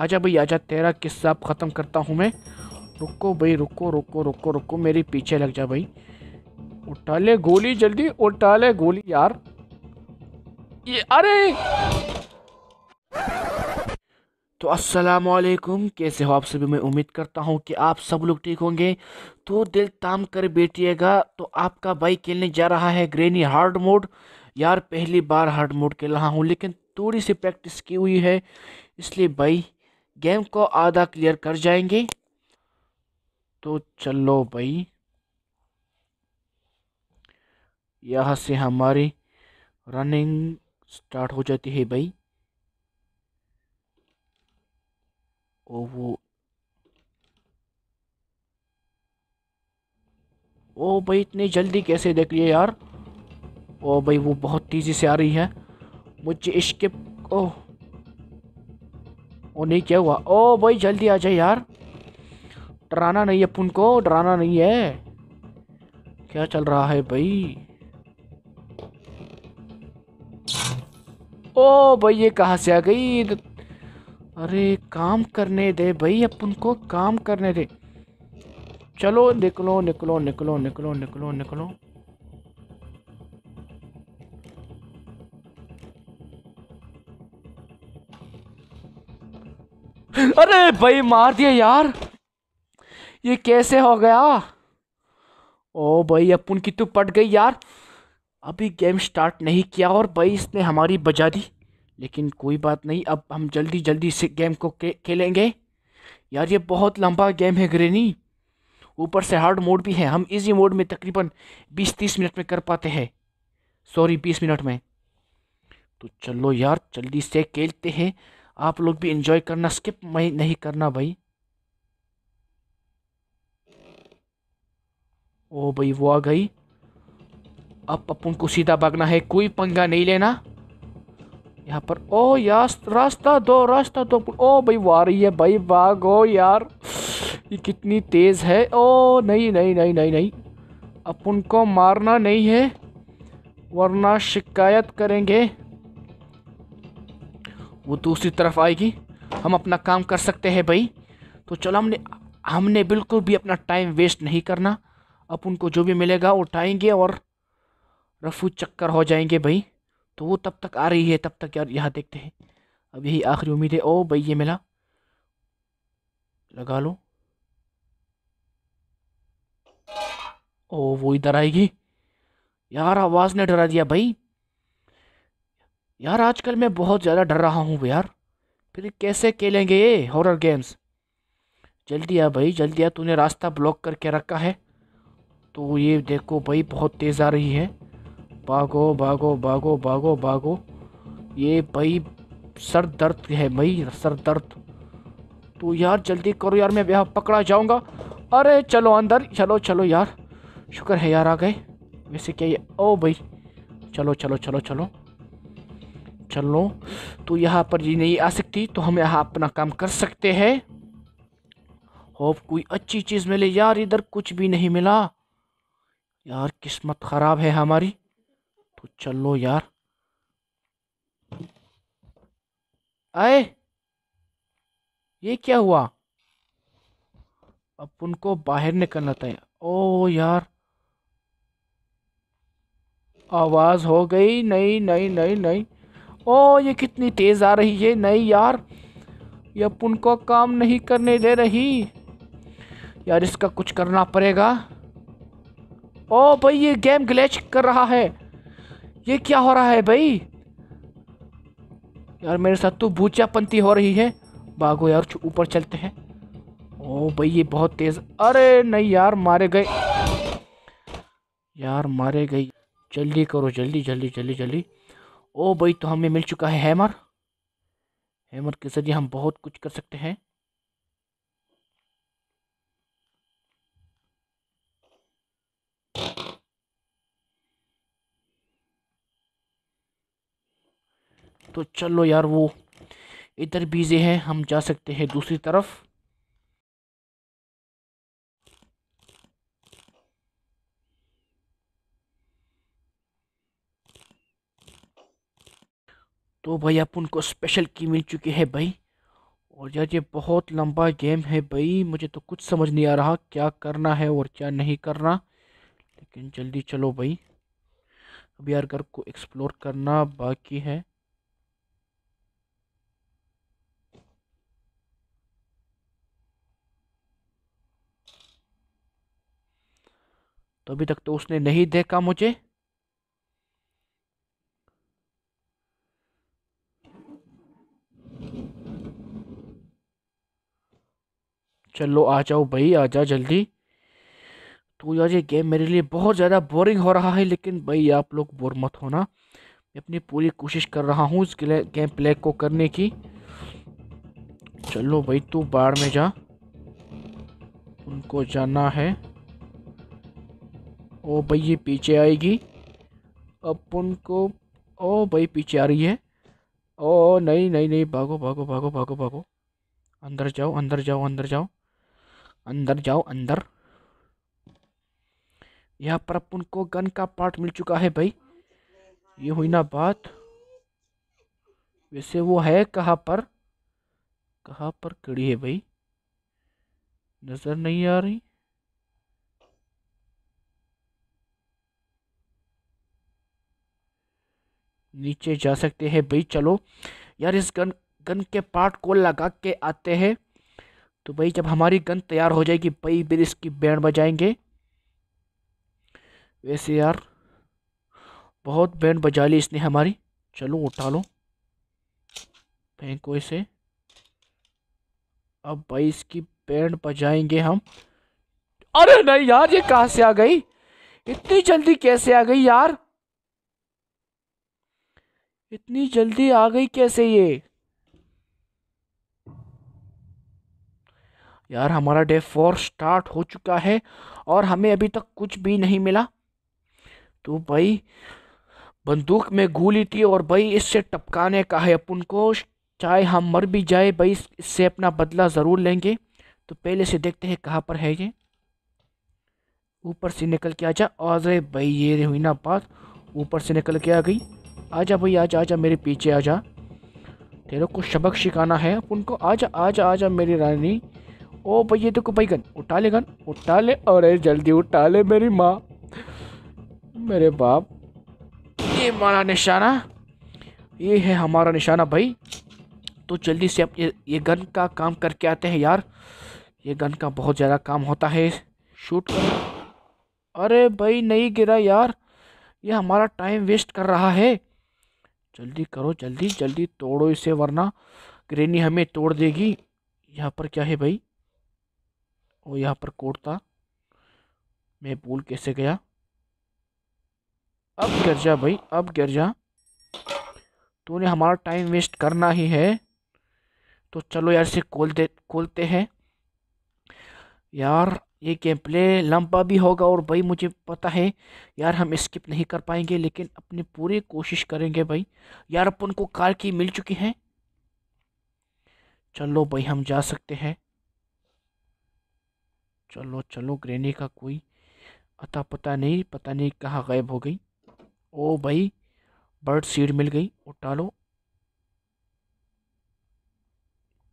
आजा भाई आजा तेरा किस्सा अब ख़त्म करता हूँ मैं रुको भाई रुको रुको रुको रुको मेरे पीछे लग जा भाई उठा ले गोली जल्दी उठा ले गोली यार ये अरे तो अस्सलाम वालेकुम कैसे हो आप सभी मैं उम्मीद करता हूँ कि आप सब लोग ठीक होंगे तो दिल ताम कर बैठिएगा तो आपका भाई खेलने जा रहा है ग्रेनी हार्ड मोड यार पहली बार हार्ड मोड खेल रहा हूँ लेकिन थोड़ी सी प्रैक्टिस की हुई है इसलिए भाई गेम को आधा क्लियर कर जाएंगे तो चलो भाई यहाँ से हमारी रनिंग स्टार्ट हो जाती है भाई ओ वो ओ भाई इतनी जल्दी कैसे देख लिया यार ओ भाई वो बहुत तेज़ी से आ रही है मुझे इसके ओह वो नहीं क्या हुआ ओ भाई जल्दी आ जाए यार डराना नहीं है पुन को डराना नहीं है क्या चल रहा है भाई ओ भाई ये कहा से आ गई अरे काम करने दे भाई अपन को काम करने दे चलो निकलो निकलो निकलो निकलो निकलो निकलो अरे भाई मार दिया यार ये कैसे हो गया ओ भाई अपन की तो पट गई यार अभी गेम स्टार्ट नहीं किया और भाई इसने हमारी बजा दी लेकिन कोई बात नहीं अब हम जल्दी जल्दी से गेम को खेलेंगे यार ये बहुत लंबा गेम है ग्रेनी ऊपर से हार्ड मोड भी है हम इजी मोड में तकरीबन 20-30 मिनट में कर पाते हैं सॉरी 20 मिनट में तो चलो यार जल्दी से खेलते हैं आप लोग भी इंजॉय करना स्किप नहीं करना भाई ओ भाई वो आ गई अब पप्पू को सीधा भागना है कोई पंगा नहीं लेना यहाँ पर ओ यार रास्ता दो रास्ता दो ओ भाई वो आ रही है भाई भागो यार ये कितनी तेज़ है ओ नहीं नहीं नहीं नहीं नहीं अपन को मारना नहीं है वरना शिकायत करेंगे वो दूसरी तो तरफ आएगी हम अपना काम कर सकते हैं भाई तो चलो हमने हमने बिल्कुल भी अपना टाइम वेस्ट नहीं करना अब उनको जो भी मिलेगा उठाएंगे और रफू चक्कर हो जाएंगे भाई तो वो तब तक आ रही है तब तक यार यहाँ देखते हैं अब यही आखिरी उम्मीद है ओ भाई ये मिला लगा लो ओ वो इधर आएगी यार आवाज़ ने डरा दिया भाई यार आजकल मैं बहुत ज़्यादा डर रहा हूँ यार फिर कैसे खेलेंगे ये हॉरर गेम्स जल्दी आ भाई जल्दी आ तूने रास्ता ब्लॉक करके रखा है तो ये देखो भाई बहुत तेज़ आ रही है भागो भागो भागो भागो भागो ये भाई सर दर्द है भाई सर दर्द तो यार जल्दी करो यार मैं यहाँ पकड़ा जाऊँगा अरे चलो अंदर चलो चलो यार शुक्र है यार आ गए वैसे क्या ये ओ भाई चलो चलो चलो चलो चल लो तो यहाँ पर ये नहीं आ सकती तो हम यहाँ अपना काम कर सकते हैं होप कोई अच्छी चीज़ मिले यार इधर कुछ भी नहीं मिला यार किस्मत ख़राब है हमारी तो चल लो यार आए ये क्या हुआ अब उनको बाहर निकलना था ओ यार आवाज़ हो गई नहीं नहीं नहीं नहीं ओ ये कितनी तेज़ आ रही है नहीं यार ये अपन को काम नहीं करने दे रही यार इसका कुछ करना पड़ेगा ओ भाई ये गेम ग्लैच कर रहा है ये क्या हो रहा है भाई यार मेरे साथ तो भूचापंती हो रही है भागो यार ऊपर चलते हैं ओ भाई ये बहुत तेज़ अरे नहीं यार मारे गए यार मारे गई जल्दी करो जल्दी जल्दी जल्दी जल्दी ओ भाई तो हमें मिल चुका है हैमर हैमर के ज़रिए हम बहुत कुछ कर सकते हैं तो चलो यार वो इधर बीजे हैं हम जा सकते हैं दूसरी तरफ तो भाई आप उनको स्पेशल की मिल चुकी है भाई और यार ये बहुत लंबा गेम है भाई मुझे तो कुछ समझ नहीं आ रहा क्या करना है और क्या नहीं करना लेकिन जल्दी चलो भाई अब यार घर को एक्सप्लोर करना बाकी है तो अभी तक तो उसने नहीं देखा मुझे चलो आ जाओ भाई आ जाओ जल्दी तो यार ये गेम मेरे लिए बहुत ज़्यादा बोरिंग हो रहा है लेकिन भाई आप लोग बोर मत होना मैं अपनी पूरी कोशिश कर रहा हूँ इस गेम प्ले को करने की चलो भाई तू बाढ़ में जा उनको जाना है ओ भाई ये पीछे आएगी अब उनको ओ भाई पीछे आ रही है ओ नहीं नहीं नहीं भागो भागो भागो भागो भागो अंदर जाओ अंदर जाओ अंदर जाओ अंदर जाओ अंदर यहाँ पर अपन को गन का पार्ट मिल चुका है भाई ये हुई ना बात वैसे वो है कहाँ पर कहाँ पर खड़ी है भाई नज़र नहीं आ रही नीचे जा सकते हैं भाई चलो यार इस गन गन के पार्ट को लगा के आते हैं तो भाई जब हमारी गन तैयार हो जाएगी भाई फिर इसकी बैंड बजाएंगे वैसे यार बहुत बैंड बजा ली इसने हमारी चलो उठा लो फेंको इसे अब भाई इसकी बैंड बजाएंगे हम अरे नहीं यार ये कहाँ से आ गई इतनी जल्दी कैसे आ गई यार इतनी जल्दी आ गई कैसे ये यार हमारा डे फोर स्टार्ट हो चुका है और हमें अभी तक कुछ भी नहीं मिला तो भाई बंदूक में गोली थी और भाई इससे टपकाने का है अपन को चाहे हम मर भी जाए भाई इससे अपना बदला ज़रूर लेंगे तो पहले से देखते हैं कहाँ पर है ये ऊपर से निकल के आ जा और भाई ये हुई ना बात ऊपर से निकल के आ गई आजा भाई आजा आजा मेरे पीछे आजा तेरे को सबक सिखाना है अपन को आजा आजा आजा मेरी रानी ओ भाई ये देखो भाई गन उठा ले गन उठा ले अरे जल्दी उठा ले मेरी माँ मेरे बाप ये हमारा निशाना ये है हमारा निशाना भाई तो जल्दी से अब ये ये गन का काम करके आते हैं यार ये गन का बहुत ज़्यादा काम होता है शूट कर अरे भाई नहीं गिरा यार ये हमारा टाइम वेस्ट कर रहा है जल्दी करो जल्दी जल्दी तोड़ो इसे वरना ग्रेनी हमें तोड़ देगी यहाँ पर क्या है भाई और यहाँ पर कोड था मैं भूल कैसे गया अब गिर जा भाई अब गिर जा तूने हमारा टाइम वेस्ट करना ही है तो चलो यार खोल खोलते खोलते हैं यार ये गेम प्ले लंबा भी होगा और भाई मुझे पता है यार हम स्किप नहीं कर पाएंगे लेकिन अपनी पूरी कोशिश करेंगे भाई यार अपन को कार की मिल चुकी है चलो भाई हम जा सकते हैं चलो चलो ग्रेनी का कोई अता पता नहीं पता नहीं कहाँ गायब हो गई ओ भाई बर्ड सीड मिल गई उठा लो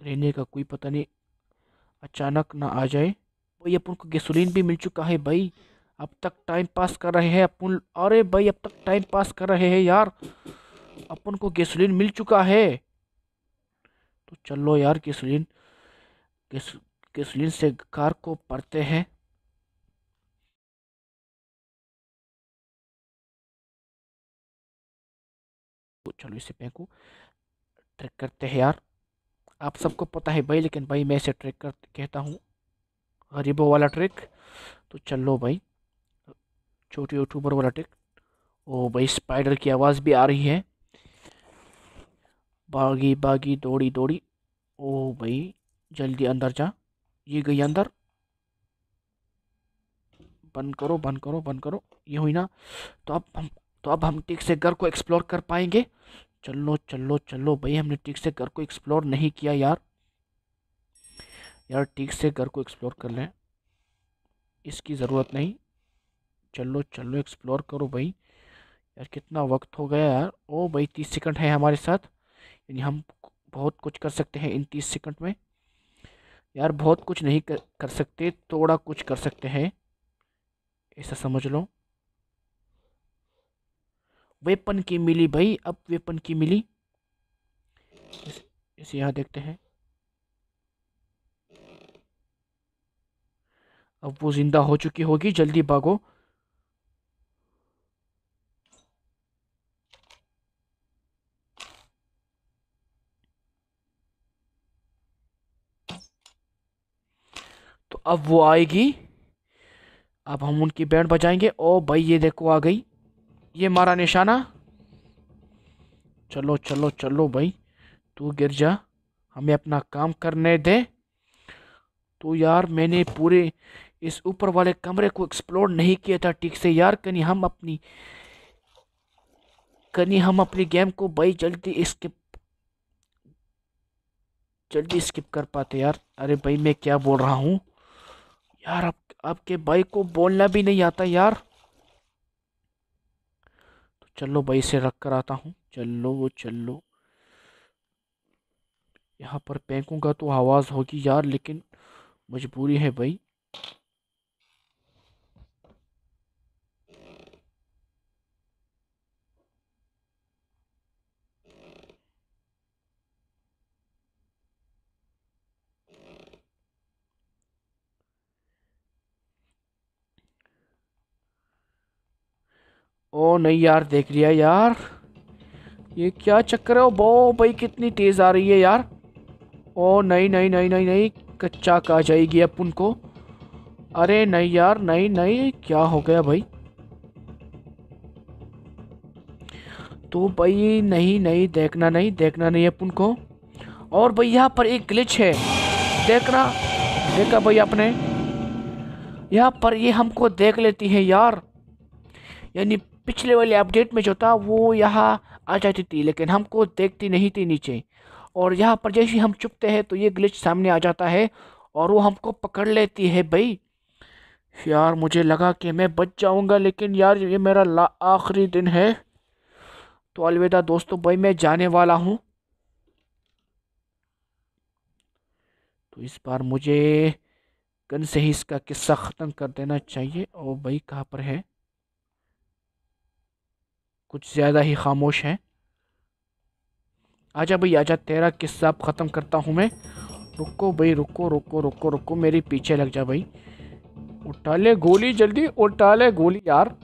ग्रेनी का कोई पता नहीं अचानक ना आ जाए भाई अपन को गैसोलीन भी मिल चुका है भाई अब तक टाइम पास कर रहे हैं अपन अरे भाई अब तक टाइम पास कर रहे हैं यार अपन को गैसोलीन मिल चुका है तो चलो यार गैसोलीन किस लिंस से कार को पढ़ते हैं चलो इसे फेंकू ट्रैक करते हैं यार आप सबको पता है भाई लेकिन भाई मैं इसे ट्रैक कर कहता हूँ गरीबों वाला ट्रिक तो चलो भाई छोटी यूट्यूबर वाला ट्रिक ओ भाई स्पाइडर की आवाज़ भी आ रही है बागी बागी दौड़ी दौड़ी ओ भाई जल्दी अंदर जा ये गई अंदर बंद करो बंद करो बंद करो ये हुई ना तो अब हम तो अब हम ठीक से घर को एक्सप्लोर कर पाएंगे चलो चलो चलो भाई हमने ठीक से घर को एक्सप्लोर नहीं किया यार यार ठीक से घर को एक्सप्लोर कर लें इसकी ज़रूरत नहीं चलो चलो एक्सप्लोर करो भाई यार कितना वक्त हो गया यार ओ भाई तीस सेकंड है हमारे साथ यानी हम बहुत कुछ कर सकते हैं इन तीस सेकंड में यार बहुत कुछ नहीं कर, कर सकते थोड़ा कुछ कर सकते हैं ऐसा समझ लो वेपन की मिली भाई अब वेपन की मिली इस यहाँ देखते हैं अब वो ज़िंदा हो चुकी होगी जल्दी भागो अब वो आएगी अब हम उनकी बैंड बजाएंगे ओ भाई ये देखो आ गई ये मारा निशाना चलो चलो चलो भाई तू गिर जा हमें अपना काम करने दे तो यार मैंने पूरे इस ऊपर वाले कमरे को एक्सप्लोर नहीं किया था ठीक से यार कहीं हम अपनी कहीं हम अपनी गेम को भाई जल्दी स्किप जल्दी स्किप कर पाते यार अरे भाई मैं क्या बोल रहा हूँ यार आप आपके भाई को बोलना भी नहीं आता यार तो चलो भाई से रख कर आता हूँ चलो वो चलो यहाँ पर पेंकूँगा तो आवाज़ होगी यार लेकिन मजबूरी है भाई ओ नहीं यार देख लिया यार ये क्या चक्कर है ओ बो भाई कितनी तेज़ आ रही है यार ओ नहीं नहीं नहीं नहीं नहीं कच्चा का जाएगी अपन को अरे नहीं यार नहीं नहीं क्या हो गया भाई तो भाई नहीं नहीं देखना नहीं देखना नहीं अपन को और भाई यहाँ पर एक ग्लिच है देखना देखा भाई आपने यहाँ पर ये हमको देख लेती है यार यानी पिछले वाले अपडेट में जो था वो यहाँ आ जाती थी लेकिन हमको देखती नहीं थी नीचे और यहाँ पर जैसे हम चुपते हैं तो ये ग्लिच सामने आ जाता है और वो हमको पकड़ लेती है भाई यार मुझे लगा कि मैं बच जाऊंगा लेकिन यार ये मेरा ला आखिरी दिन है तो अलविदा दोस्तों भाई मैं जाने वाला हूँ तो इस बार मुझे गन से ही इसका किस्सा ख़त्म कर देना चाहिए और भाई कहाँ पर है कुछ ज़्यादा ही खामोश हैं आजा भाई आजा तेरा किस्सा अब ख़त्म करता हूँ मैं रुको भाई रुको रुको रुको रुको मेरे पीछे लग जा भाई उठा ले गोली जल्दी उठा ले गोली यार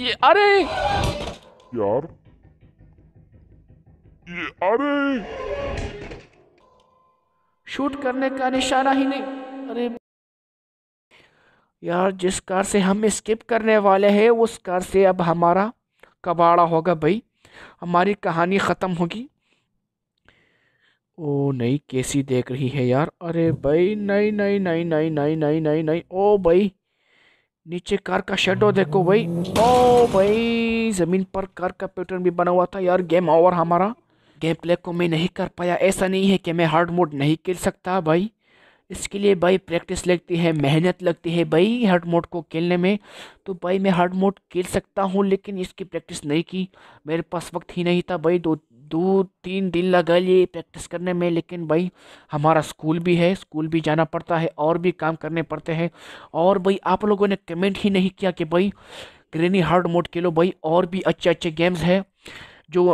ये अरे यार ये अरे शूट करने का निशाना ही नहीं अरे यार जिस कार से हम स्किप करने वाले हैं उस कार से अब हमारा कबाड़ा होगा भाई हमारी कहानी ख़त्म होगी ओ नहीं कैसी देख रही है यार अरे भाई नहीं नहीं नहीं नहीं नहीं नहीं नहीं नहीं ओ भाई नीचे कार का शेडो देखो भाई ओ भाई ज़मीन पर कार का पैटर्न भी बना हुआ था यार गेम ओवर हमारा गेम प्ले को मैं नहीं कर पाया ऐसा नहीं है कि मैं हार्ड मोड नहीं खेल सकता भाई इसके लिए भाई प्रैक्टिस लगती है मेहनत लगती है भाई हार्ड मोड को खेलने में तो भाई मैं हार्ड मोड खेल सकता हूँ लेकिन इसकी प्रैक्टिस नहीं की मेरे पास वक्त ही नहीं था भाई दो दो तीन दिन लगा लिए प्रैक्टिस करने में लेकिन भाई हमारा स्कूल भी है स्कूल भी जाना पड़ता है और भी काम करने पड़ते हैं और भाई आप लोगों ने कमेंट ही नहीं किया कि भाई ग्रेनी हार्ड मोड खेलो भाई और भी अच्छे अच्छे गेम्स हैं जो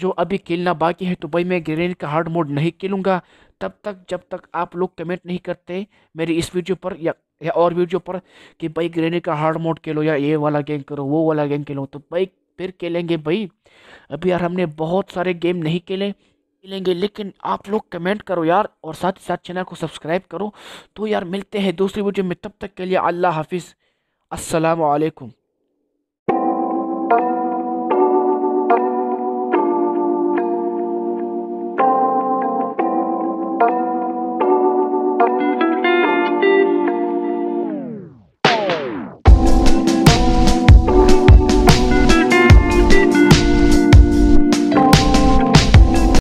जो अभी खेलना बाकी है तो भाई मैं ग्रेनी का हार्ड मोड नहीं खेलूँगा तब तक जब तक आप लोग कमेंट नहीं करते मेरी इस वीडियो पर या या और वीडियो पर कि भाई ग्रेनेड का हार्ड मोड खेलो या ये वाला गेम करो वो वाला गेम खेलो तो भाई फिर खेलेंगे भाई अभी यार हमने बहुत सारे गेम नहीं खेले खेलेंगे लेकिन आप लोग कमेंट करो यार और साथ ही साथ चैनल को सब्सक्राइब करो तो यार मिलते हैं दूसरी वीडियो में तब तक के लिए अल्लाह हाफिज़ असलकम